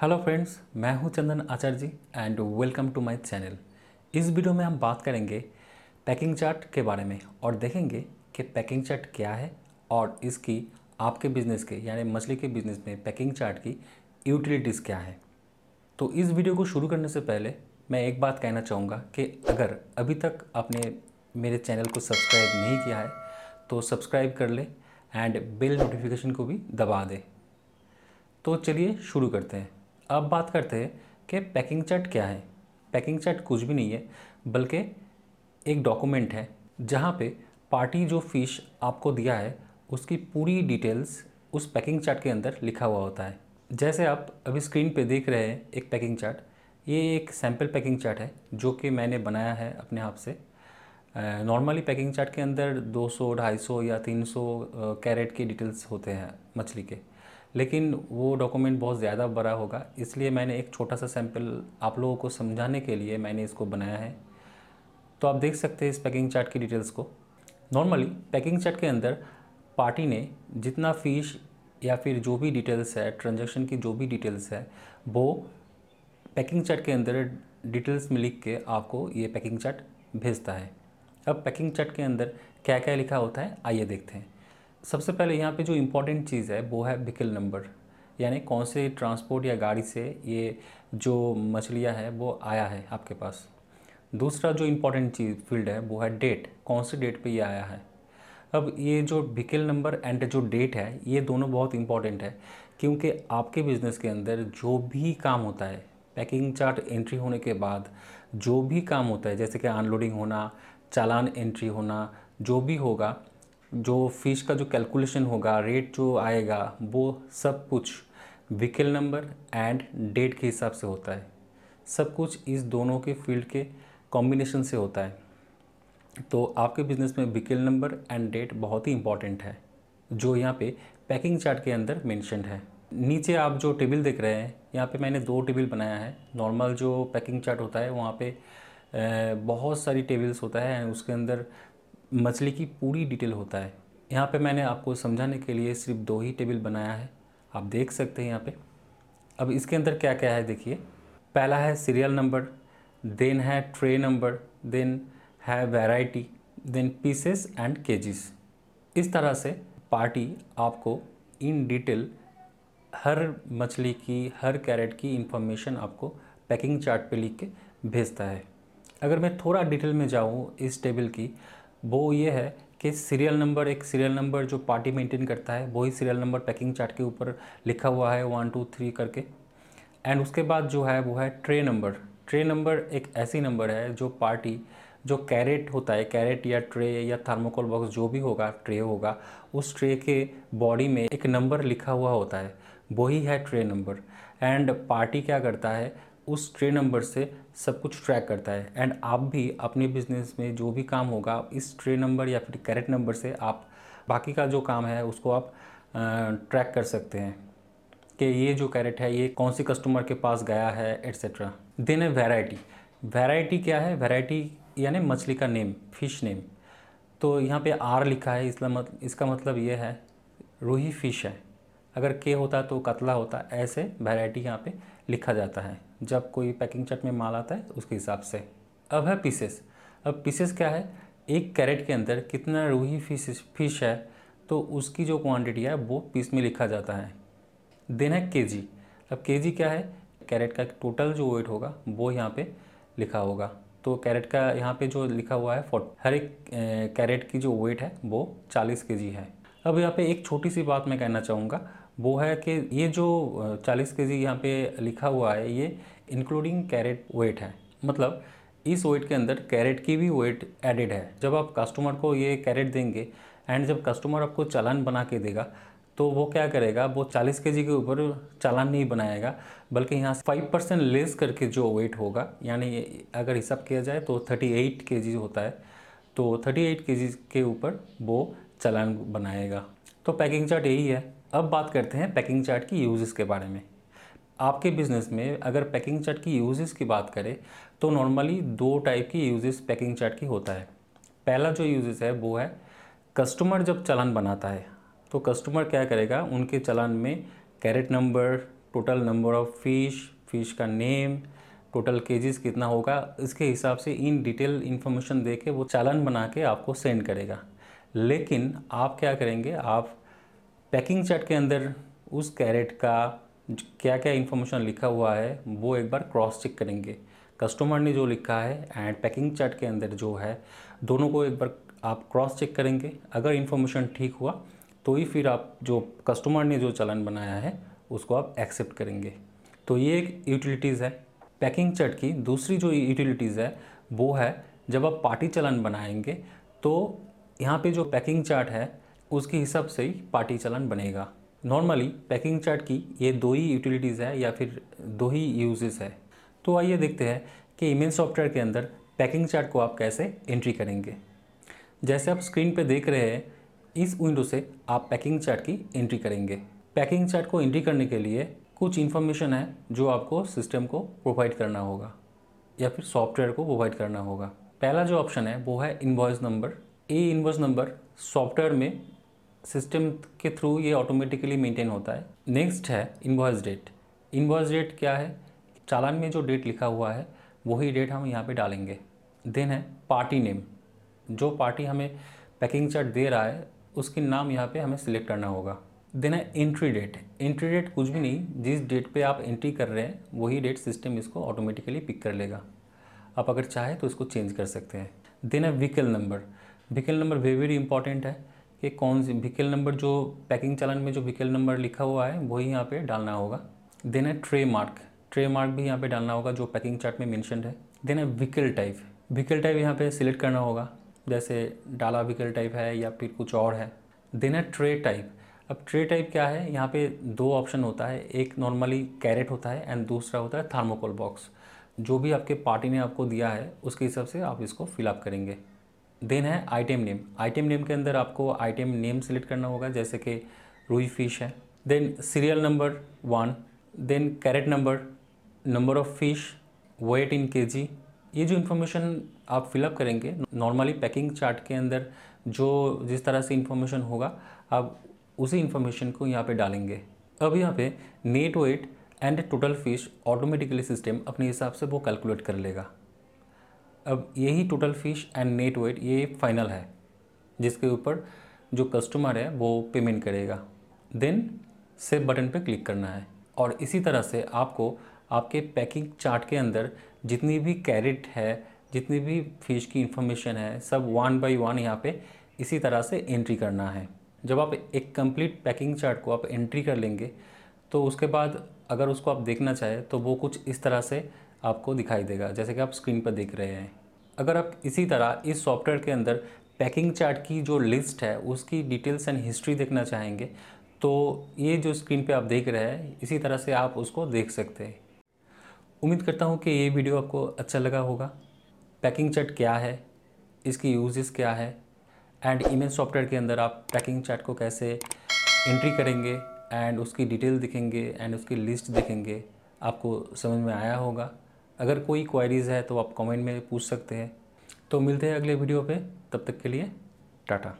hello friends मैं हूं Chandan Acharya ji and welcome to my channel इस वीडियो में हम बात करेंगे पैकिंग चार्ट के बारे में और देखेंगे कि पैकिंग चार्ट क्या है और इसकी आपके बिजनेस के यानी मछली के बिजनेस में पैकिंग चार्ट की यूटिलिटीज़ क्या है तो इस वीडियो को शुरू करने से पहले मैं एक बात कहना चाहूँगा कि अगर अभी तक आपने मेरे चैनल को सब्सक्राइब नहीं किया है तो सब्सक्राइब कर लें एंड बेल नोटिफिकेशन को भी दबा दें तो चलिए शुरू करते हैं अब बात करते हैं कि पैकिंग चार्ट क्या है पैकिंग चार्ट कुछ भी नहीं है बल्कि एक डॉक्यूमेंट है जहाँ पे पार्टी जो फ़िश आपको दिया है उसकी पूरी डिटेल्स उस पैकिंग चार्ट के अंदर लिखा हुआ होता है जैसे आप अभी स्क्रीन पे देख रहे हैं एक पैकिंग चार्ट ये एक सैम्पल पैकिंग चार्ट है जो कि मैंने बनाया है अपने आप से नॉर्मली पैकिंग चार्ट के अंदर 200, 250 या 300 कैरेट के डिटेल्स होते हैं मछली के लेकिन वो डॉक्यूमेंट बहुत ज़्यादा बड़ा होगा इसलिए मैंने एक छोटा सा सैम्पल आप लोगों को समझाने के लिए मैंने इसको बनाया है तो आप देख सकते हैं इस पैकिंग चार्ट की डिटेल्स को नॉर्मली पैकिंग चार्ट के अंदर पार्टी ने जितना फ़ीस या फिर जो भी डिटेल्स है ट्रांजेक्शन की जो भी डिटेल्स है वो पैकिंग चार्ट के अंदर डिटेल्स में लिख के आपको ये पैकिंग चार्ट भेजता है अब पैकिंग चार्ट के अंदर क्या क्या लिखा होता है आइए देखते हैं सबसे पहले यहाँ पे जो इम्पोर्टेंट चीज़ है वो है विकल नंबर यानी कौन से ट्रांसपोर्ट या गाड़ी से ये जो मछलियाँ है वो आया है आपके पास दूसरा जो इम्पोर्टेंट चीज़ फील्ड है वो है डेट कौन से डेट पे ये आया है अब ये जो विकल नंबर एंड जो डेट है ये दोनों बहुत इंपॉर्टेंट है क्योंकि आपके बिज़नेस के अंदर जो भी काम होता है पैकिंग चार्ट एंट्री होने के बाद जो भी काम होता है जैसे कि अनलोडिंग होना चालान एंट्री होना जो भी होगा जो फ़ीस का जो कैलकुलेशन होगा रेट जो आएगा वो सब कुछ व्हीकल नंबर एंड डेट के हिसाब से होता है सब कुछ इस दोनों के फील्ड के कॉम्बिनेशन से होता है तो आपके बिजनेस में व्हीकल नंबर एंड डेट बहुत ही इंपॉर्टेंट है जो यहाँ पे पैकिंग चार्ट के अंदर मैंशन है नीचे आप जो टेबल देख रहे हैं यहाँ पे मैंने दो टेबल बनाया है नॉर्मल जो पैकिंग चार्ट होता है वहाँ पे बहुत सारी टेबल्स होता है उसके अंदर मछली की पूरी डिटेल होता है यहाँ पे मैंने आपको समझाने के लिए सिर्फ दो ही टेबल बनाया है आप देख सकते हैं यहाँ पे अब इसके अंदर क्या क्या है देखिए पहला है सीरियल नंबर देन है ट्रे नंबर देन है variety then pieces and cases इस तरह से पार्टी आपको इन डिटेल हर मछली की हर कैरेट की इंफॉर्मेशन आपको पैकिंग चार्ट पे लिख के भेजता है अगर मैं थोड़ा डिटेल में जाऊँ इस टेबल की वो ये है कि सीरियल नंबर एक सीरियल नंबर जो पार्टी मेंटेन करता है वही सीरियल नंबर पैकिंग चार्ट के ऊपर लिखा हुआ है वन टू थ्री करके एंड उसके बाद जो है वो है ट्रे नंबर ट्रे नंबर एक ऐसी नंबर है जो पार्टी जो कैरेट होता है कैरेट या ट्रे या थर्मोकोल बॉक्स जो भी होगा ट्रे होगा उस ट्रे के बॉडी में एक नंबर लिखा हुआ होता है वही है ट्रे नंबर एंड पार्टी क्या करता है उस ट्रे नंबर से सब कुछ ट्रैक करता है एंड आप भी अपने बिजनेस में जो भी काम होगा इस ट्रे नंबर या फिर कैरेट नंबर से आप बाकी का जो काम है उसको आप ट्रैक कर सकते हैं कि ये जो कैरेट है ये कौन सी कस्टमर के पास गया है एट्सेट्रा देन है वैरायटी वेराइटी क्या है वेराइटी यानी मछली का नेम फिश नेम तो यहाँ पे आर लिखा है इसका मत इसका मतलब ये है रूही फिश है अगर के होता तो कतला होता ऐसे वैरायटी यहाँ पे लिखा जाता है जब कोई पैकिंग चट में माल आता है तो उसके हिसाब से अब है पीसेस अब पीसेस क्या है एक कैरेट के अंदर कितना रूही फिश फिश है तो उसकी जो क्वांटिटी है वो पीस में लिखा जाता है देन है के जी अब के जी क्या है कैरेट का टोटल जो वेट होगा वो यहाँ पर लिखा होगा तो कैरेट का यहाँ पे जो लिखा हुआ है फोर्ट हर एक कैरेट की जो वेट है वो 40 के जी है अब यहाँ पे एक छोटी सी बात मैं कहना चाहूँगा वो है कि ये जो 40 के जी यहाँ पे लिखा हुआ है ये इंक्लूडिंग कैरेट वेट है मतलब इस वेट के अंदर कैरेट की भी वेट एडेड है जब आप कस्टमर को ये कैरेट देंगे एंड जब कस्टमर आपको चालान बना के देगा तो वो क्या करेगा वो 40 के जी के ऊपर चालान नहीं बनाएगा बल्कि यहाँ से फाइव परसेंट लेस करके जो वेट होगा यानी अगर हिसाब किया जाए तो 38 के जी होता है तो 38 के जी के ऊपर वो चालान बनाएगा तो पैकिंग चार्ट यही है अब बात करते हैं पैकिंग चार्ट की यूज़ेस के बारे में आपके बिजनेस में अगर पैकिंग चार्ट की यूजेस की बात करें तो नॉर्मली दो टाइप की यूजेस पैकिंग चार्ट की होता है पहला जो यूजेस है वो है कस्टमर जब चलान बनाता है तो कस्टमर क्या करेगा उनके चलान में crate number total number of fish fish का नेम टोटल केजेस कितना होगा इसके हिसाब से इन डिटेल इन्फॉर्मेशन दे के वो चालान बना के आपको सेंड करेगा लेकिन आप क्या करेंगे आप पैकिंग चार्ट के अंदर उस कैरेट का क्या क्या इन्फॉर्मेशन लिखा हुआ है वो एक बार क्रॉस चेक करेंगे कस्टमर ने जो लिखा है एंड पैकिंग चार्ट के अंदर जो है दोनों को एक बार आप क्रॉस चेक करेंगे अगर इन्फॉर्मेशन ठीक हुआ तो ही फिर आप जो कस्टमर ने जो चलन बनाया है उसको आप एक्सेप्ट करेंगे तो ये एक यूटिलिटीज़ है पैकिंग चार्ट की दूसरी जो यूटिलिटीज़ है वो है जब आप पार्टी चलन बनाएंगे तो यहाँ पे जो पैकिंग चार्ट है उसके हिसाब से ही पार्टी चलन बनेगा नॉर्मली पैकिंग चार्ट की ये दो ही यूटिलिटीज़ है या फिर दो ही यूजेस है तो आइए देखते हैं कि इमेज सॉफ्टवेयर के अंदर पैकिंग चार्ट को आप कैसे एंट्री करेंगे जैसे आप स्क्रीन पर देख रहे हैं इस विंडो से आप पैकिंग चार्ट की एंट्री करेंगे पैकिंग चार्ट को एंट्री करने के लिए कुछ इन्फॉर्मेशन है जो आपको सिस्टम को प्रोवाइड करना होगा या फिर सॉफ्टवेयर को प्रोवाइड करना होगा पहला जो ऑप्शन है वो है इन्वॉइस नंबर ये इन्वॉइस नंबर सॉफ्टवेयर में सिस्टम के थ्रू ये ऑटोमेटिकली मेंटेन होता है नेक्स्ट है इन्वॉइस डेट इन्वॉइस डेट क्या है चालान में जो डेट लिखा हुआ है वही डेट हम यहाँ पे डालेंगे देन है पार्टी नेम जो पार्टी हमें पैकिंग चार्ट दे रहा है उसके नाम यहाँ पे हमें सिलेक्ट करना होगा देन है एंट्री डेट एंट्री डेट कुछ भी नहीं जिस डेट पे आप एंट्री कर रहे हैं वही डेट सिस्टम इसको ऑटोमेटिकली पिक कर लेगा आप अगर चाहें तो इसको चेंज कर सकते हैं देन है vehicle number vehicle number very very important है कि कौन सी व्हीकल नंबर जो पैकिंग चालन में जो व्हीकल नंबर लिखा हुआ है वही यहाँ पे डालना होगा देन है ट्रे मार्क ट्रे मार्क भी यहाँ पे डालना होगा जो पैकिंग चार्ट में मैंशन है देन है व्हीकल टाइप व्हीकल टाइप यहाँ पे सिलेक्ट करना होगा जैसे डाला व्हीकल टाइप है या फिर कुछ और है देन है ट्रे टाइप अब ट्रे टाइप क्या है यहाँ पे दो ऑप्शन होता है एक नॉर्मली कैरेट होता है एंड दूसरा होता है थर्मोकोल बॉक्स जो भी आपके पार्टी ने आपको दिया है उसके हिसाब से आप इसको फिलअप करेंगे देन है आइटम नेम आइटम नेम के अंदर आपको आइटम नेम सेलेक्ट करना होगा जैसे कि रूई फिश है then serial number one then crate number number of fish weight in K G ये जो इन्फॉर्मेशन आप फिलअप करेंगे नॉर्मली पैकिंग चार्ट के अंदर जो जिस तरह से इन्फॉर्मेशन होगा आप उसी इन्फॉर्मेशन को यहाँ पे डालेंगे अब यहाँ पे net weight and total fish automatically system अपने हिसाब से वो कैलकुलेट कर लेगा अब यही total fish and net weight ये फाइनल है जिसके ऊपर जो कस्टमर है वो पेमेंट करेगा देन सेव बटन पर क्लिक करना है और इसी तरह से आपको आपके पैकिंग चार्ट के अंदर जितनी भी कैरेट है जितनी भी फ़िश की इंफॉर्मेशन है सब वन बाय वन यहाँ पे इसी तरह से एंट्री करना है जब आप एक कंप्लीट पैकिंग चार्ट को आप एंट्री कर लेंगे तो उसके बाद अगर उसको आप देखना चाहें तो वो कुछ इस तरह से आपको दिखाई देगा जैसे कि आप स्क्रीन पर देख रहे हैं अगर आप इसी तरह इस सॉफ्टवेयर के अंदर पैकिंग चार्ट की जो लिस्ट है उसकी डिटेल्स एंड हिस्ट्री देखना चाहेंगे तो ये जो स्क्रीन पे आप देख रहे हैं इसी तरह से आप उसको देख सकते हैं उम्मीद करता हूँ कि ये वीडियो आपको अच्छा लगा होगा पैकिंग चार्ट क्या है इसकी यूजेस क्या है एंड इमेज सॉफ्टवेयर के अंदर आप पैकिंग चार्ट को कैसे एंट्री करेंगे एंड उसकी डिटेल दिखेंगे एंड उसकी लिस्ट दिखेंगे आपको समझ में आया होगा अगर कोई क्वायरीज़ है तो आप कमेंट में पूछ सकते हैं तो मिलते हैं अगले वीडियो पे तब तक के लिए टाटा